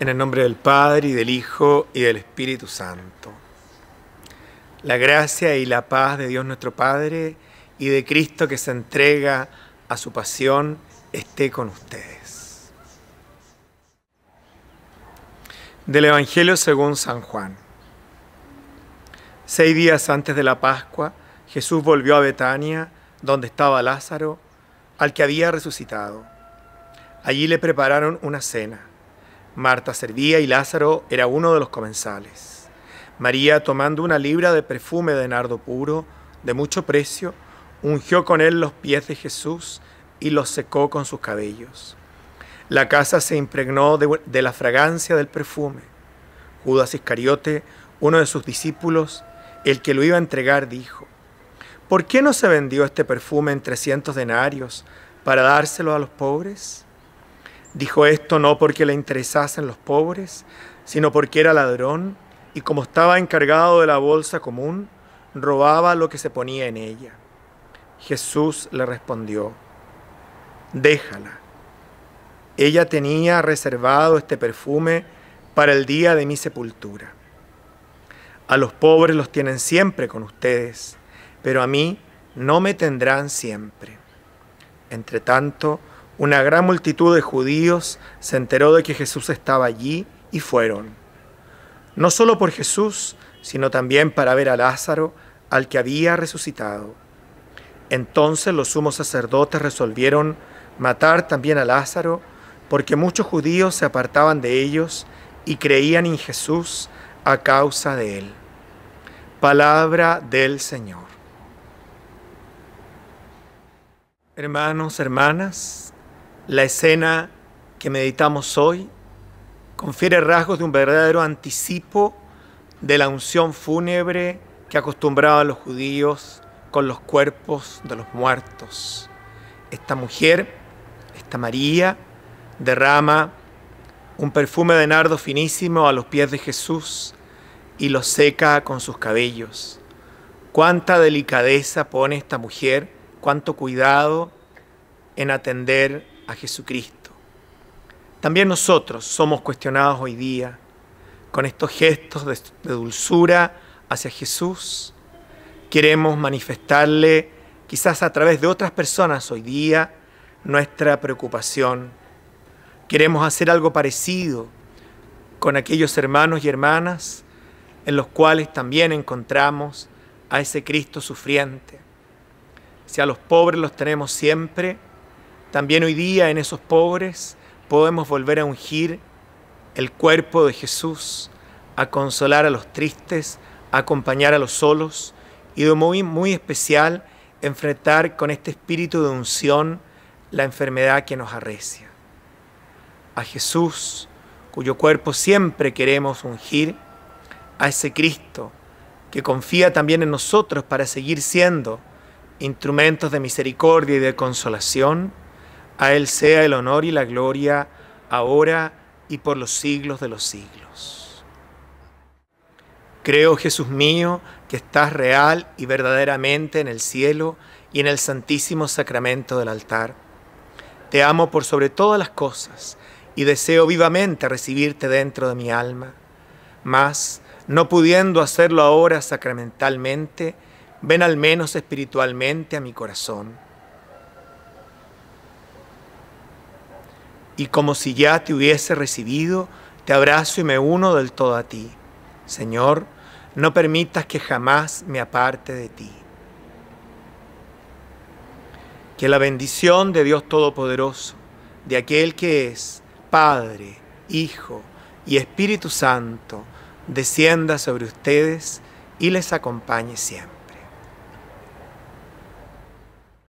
En el nombre del Padre y del Hijo y del Espíritu Santo. La gracia y la paz de Dios nuestro Padre y de Cristo que se entrega a su pasión esté con ustedes. Del Evangelio según San Juan. Seis días antes de la Pascua, Jesús volvió a Betania, donde estaba Lázaro, al que había resucitado. Allí le prepararon una cena Marta servía y Lázaro era uno de los comensales. María, tomando una libra de perfume de nardo puro, de mucho precio, ungió con él los pies de Jesús y los secó con sus cabellos. La casa se impregnó de, la fragancia del perfume. Judas Iscariote, uno de sus discípulos, el que lo iba a entregar, dijo, ¿por qué no se vendió este perfume en 300 denarios para dárselo a los pobres? Dijo esto no porque le interesasen los pobres, sino porque era ladrón y como estaba encargado de la bolsa común, robaba lo que se ponía en ella. Jesús le respondió, déjala. Ella tenía reservado este perfume para el día de mi sepultura. A los pobres los tienen siempre con ustedes, pero a mí no me tendrán siempre. Entre tanto, una gran multitud de judíos se enteró de que Jesús estaba allí y fueron. No solo por Jesús, sino también para ver a Lázaro, al que había resucitado. Entonces los sumos sacerdotes resolvieron matar también a Lázaro, porque muchos judíos se apartaban de ellos y creían en Jesús a causa de él. Palabra del Señor. Hermanos, hermanas, la escena que meditamos hoy confiere rasgos de un verdadero anticipo de la unción fúnebre que a los judíos con los cuerpos de los muertos. Esta mujer, esta María, derrama un perfume de nardo finísimo a los pies de Jesús y lo seca con sus cabellos. Cuánta delicadeza pone esta mujer, cuánto cuidado en atender a Jesucristo. También nosotros somos cuestionados hoy día con estos gestos de, dulzura hacia Jesús. Queremos manifestarle, quizás a través de otras personas hoy día, nuestra preocupación. Queremos hacer algo parecido con aquellos hermanos y hermanas en los cuales también encontramos a ese Cristo sufriente. Si a los pobres los tenemos siempre, también hoy día en esos pobres podemos volver a ungir el cuerpo de Jesús, a consolar a los tristes, a acompañar a los solos y de muy, muy especial enfrentar con este espíritu de unción la enfermedad que nos arrecia. A Jesús, cuyo cuerpo siempre queremos ungir, a ese Cristo que confía también en nosotros para seguir siendo instrumentos de misericordia y de consolación, a Él sea el honor y la gloria ahora y por los siglos de los siglos. Creo, Jesús mío, que estás real y verdaderamente en el cielo y en el santísimo sacramento del altar. Te amo por sobre todas las cosas y deseo vivamente recibirte dentro de mi alma. Mas, no pudiendo hacerlo ahora sacramentalmente, ven al menos espiritualmente a mi corazón. y como si ya te hubiese recibido, te abrazo y me uno del todo a ti. Señor, no permitas que jamás me aparte de ti. Que la bendición de Dios Todopoderoso, de aquel que es Padre, Hijo y Espíritu Santo, descienda sobre ustedes y les acompañe siempre.